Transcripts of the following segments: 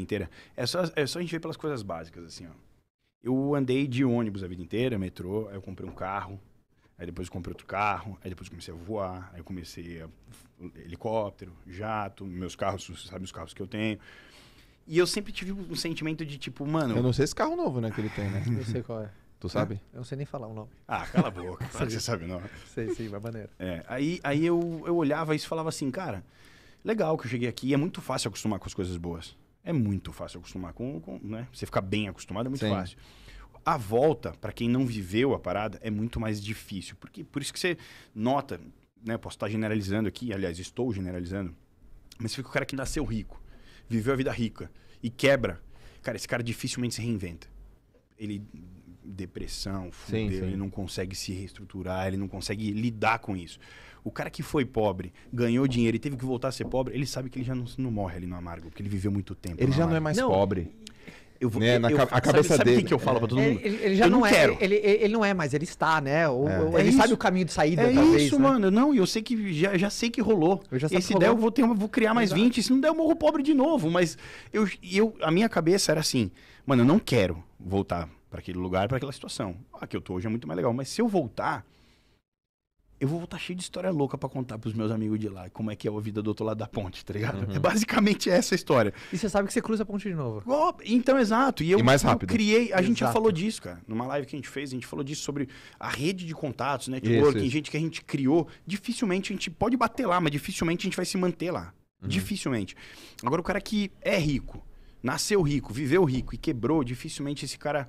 inteira. É só, é só a gente ver pelas coisas básicas, assim, ó. Eu andei de ônibus a vida inteira, metrô, aí eu comprei um carro, aí depois eu comprei outro carro, aí depois comecei a voar, aí eu comecei a helicóptero, jato, meus carros, sabe os carros que eu tenho. E eu sempre tive um sentimento de tipo, mano. Eu não sei esse carro novo, né, que ele tem, né? não sei qual é. Tu sabe? É? Eu não sei nem falar o nome. Ah, cala a boca. claro que você sabe o nome. Sei, sei, vai maneiro. É, aí aí eu, eu olhava isso e falava assim, cara, legal que eu cheguei aqui, é muito fácil acostumar com as coisas boas é muito fácil acostumar com, com né? Você ficar bem acostumado é muito Sim. fácil. A volta, para quem não viveu a parada, é muito mais difícil. Porque, por isso que você nota, né? Posso estar generalizando aqui, aliás, estou generalizando, mas fica o cara que nasceu rico, viveu a vida rica e quebra. Cara, esse cara dificilmente se reinventa. Ele depressão, fudeu, sim, sim. ele não consegue se reestruturar, ele não consegue lidar com isso. O cara que foi pobre, ganhou dinheiro e teve que voltar a ser pobre, ele sabe que ele já não, não morre ali no amargo, porque ele viveu muito tempo. Ele já amargo. não é mais não, pobre. Eu vou, né? Na eu, a cabeça sabe, dele. Sabe o que eu falo é. pra todo é, mundo? Ele, ele já eu não, não é. Ele, ele não é, mas ele está, né? Ou, é, é. ele é sabe o caminho de saída, é talvez. Isso, né? mano. Não, eu sei que já, já sei que rolou. Eu já sei se der, eu vou, ter, eu vou criar mais Exato. 20. Se não der, eu morro pobre de novo. Mas eu, eu, a minha cabeça era assim, mano, eu não quero voltar para aquele lugar, para aquela situação. Ah, que eu tô hoje é muito mais legal. Mas se eu voltar, eu vou voltar cheio de história louca para contar para os meus amigos de lá, como é que é a vida do outro lado da ponte, tá ligado? Uhum. É basicamente essa a história. E você sabe que você cruza a ponte de novo. Oh, então, exato. E eu, e mais rápido. Eu criei, a gente já falou disso, cara. Numa live que a gente fez, a gente falou disso sobre a rede de contatos, networking, isso, gente que a gente criou. Dificilmente a gente pode bater lá, mas dificilmente a gente vai se manter lá. Uhum. Dificilmente. Agora, o cara que é rico, nasceu rico, viveu rico e quebrou, dificilmente esse cara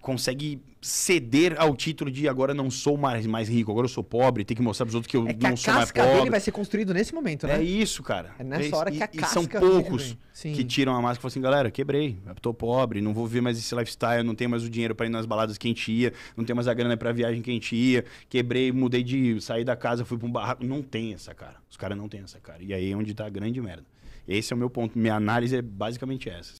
consegue ceder ao título de agora não sou mais, mais rico, agora eu sou pobre, tem que mostrar para os outros que eu é que não sou mais pobre. A casca dele vai ser construído nesse momento, né? É isso, cara. É nessa é hora que a e, casca... E são poucos que tiram a máscara e falam assim, galera, quebrei, estou pobre, não vou viver mais esse lifestyle, não tenho mais o dinheiro para ir nas baladas que a gente ia, não tenho mais a grana para viagem que a gente ia, quebrei, mudei de... saí da casa, fui para um barraco. Não tem essa cara. Os caras não têm essa cara. E aí é onde está a grande merda. Esse é o meu ponto. Minha análise é basicamente essa.